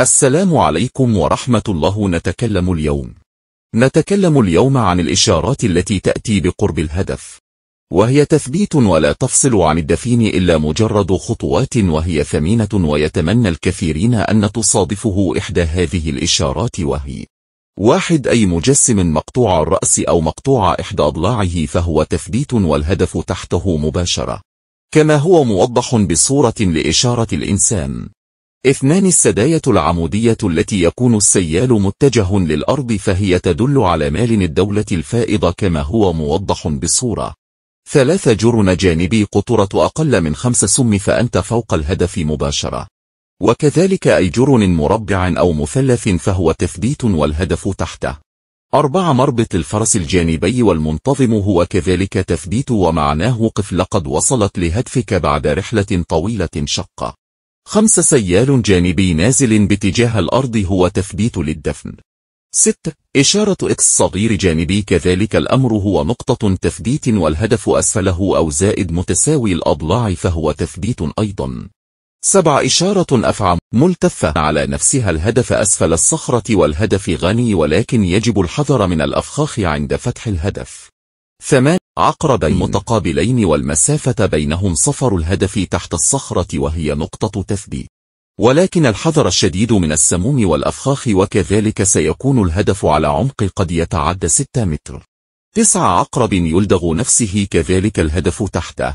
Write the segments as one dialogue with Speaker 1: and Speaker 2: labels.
Speaker 1: السلام عليكم ورحمة الله نتكلم اليوم نتكلم اليوم عن الإشارات التي تأتي بقرب الهدف وهي تثبيت ولا تفصل عن الدفين إلا مجرد خطوات وهي ثمينة ويتمنى الكثيرين أن تصادفه إحدى هذه الإشارات وهي واحد أي مجسم مقطوع الرأس أو مقطوع إحدى أضلاعه فهو تثبيت والهدف تحته مباشرة كما هو موضح بصورة لإشارة الإنسان اثنان السداية العمودية التي يكون السيال متجه للأرض فهي تدل على مال الدولة الفائض كما هو موضح بالصورة ثلاثة جرن جانبي قطرة أقل من خمس سم فأنت فوق الهدف مباشرة وكذلك أي جرن مربع أو مثلث فهو تثبيت والهدف تحته أربعة مربط الفرس الجانبي والمنتظم هو كذلك تثبيت ومعناه قف لقد وصلت لهدفك بعد رحلة طويلة شقة خمس سيال جانبي نازل باتجاه الأرض هو تثبيت للدفن 6. إشارة إكس صغير جانبي كذلك الأمر هو نقطة تثبيت والهدف أسفله أو زائد متساوي الأضلاع فهو تثبيت أيضا 7. إشارة أفعى ملتفة على نفسها الهدف أسفل الصخرة والهدف غني ولكن يجب الحذر من الأفخاخ عند فتح الهدف ثمان عقرب متقابلين والمسافة بينهم صفر الهدف تحت الصخرة وهي نقطة تثبيت ولكن الحذر الشديد من السموم والأفخاخ وكذلك سيكون الهدف على عمق قد يتعدى 6 متر تسع عقرب يلدغ نفسه كذلك الهدف تحته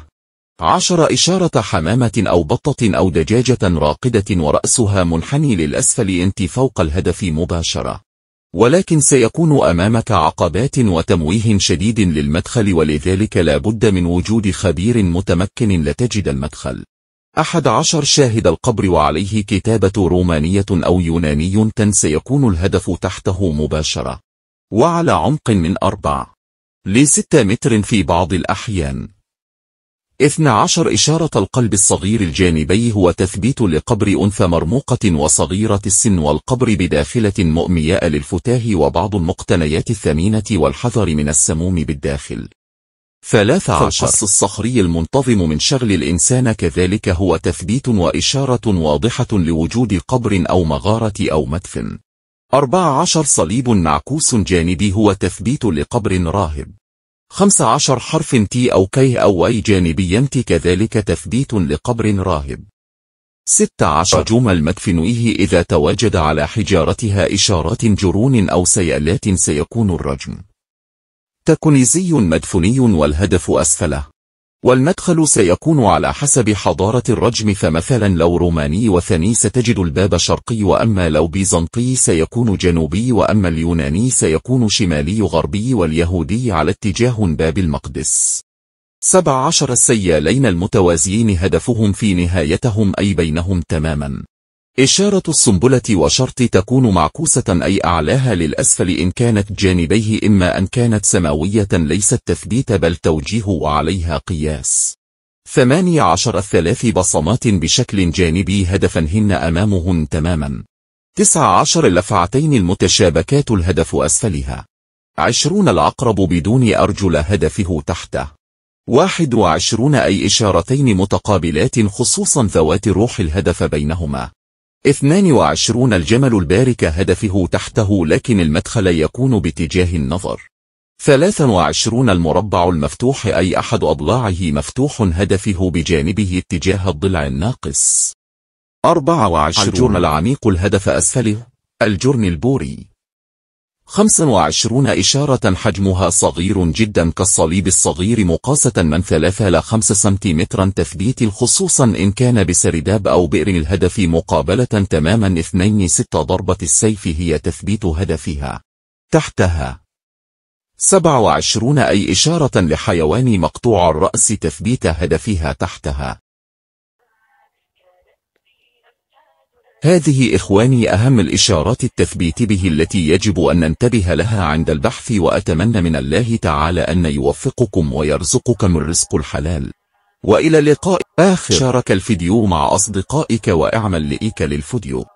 Speaker 1: عشر إشارة حمامة أو بطة أو دجاجة راقدة ورأسها منحني للأسفل انت فوق الهدف مباشرة ولكن سيكون أمامك عقبات وتمويه شديد للمدخل ولذلك لا بد من وجود خبير متمكن لتجد المدخل أحد عشر شاهد القبر وعليه كتابة رومانية أو يوناني سيكون الهدف تحته مباشرة وعلى عمق من أربع لستة متر في بعض الأحيان 12 إشارة القلب الصغير الجانبي هو تثبيت لقبر أنثى مرموقة وصغيرة السن والقبر بداخلة مؤمياء للفتاه وبعض المقتنيات الثمينة والحذر من السموم بالداخل 13 القص الصخري المنتظم من شغل الإنسان كذلك هو تثبيت وإشارة واضحة لوجود قبر أو مغارة أو مدفن 14 صليب معكوس جانبي هو تثبيت لقبر راهب 15 عشر حرف تي أو كي أو أي جانبيا تي كذلك تثبيت لقبر راهب ستة عشر جمل مدفنيه إذا تواجد على حجارتها إشارات جرون أو سيالات سيكون الرجم تكنيزي مدفوني والهدف أسفله والمدخل سيكون على حسب حضارة الرجم فمثلا لو روماني وثني ستجد الباب شرقي وأما لو بيزنطي سيكون جنوبي وأما اليوناني سيكون شمالي غربي واليهودي على اتجاه باب المقدس سبع عشر السيالين المتوازيين هدفهم في نهايتهم أي بينهم تماما إشارة السنبلة وشرط تكون معكوسة أي أعلاها للأسفل إن كانت جانبيه إما أن كانت سماوية ليست تثبيت بل توجيه وعليها قياس. 18 الثلاث بصمات بشكل جانبي هن أمامهن تماما. 19 اللفعتين المتشابكات الهدف أسفلها. 20 العقرب بدون أرجل هدفه تحته. 21 أي إشارتين متقابلات خصوصا ذوات روح الهدف بينهما. 22 الجمل البارك هدفه تحته لكن المدخل يكون باتجاه النظر 23 المربع المفتوح أي أحد أضلاعه مفتوح هدفه بجانبه اتجاه الضلع الناقص 24 الجرن العميق الهدف أسفله الجرن البوري 25 إشارة حجمها صغير جدا كالصليب الصغير مقاسة من 3 إلى 5 سنتيمترا تثبيت خصوصا إن كان بسرداب أو بئر الهدف مقابلة تماما 2 6 ضربة السيف هي تثبيت هدفها تحتها 27 أي إشارة لحيوان مقطوع الرأس تثبيت هدفها تحتها هذه إخواني أهم الإشارات التثبيت به التي يجب أن ننتبه لها عند البحث وأتمنى من الله تعالى أن يوفقكم ويرزقكم الرزق الحلال وإلى اللقاء آخر شارك الفيديو مع أصدقائك وأعمل لإيك للفيديو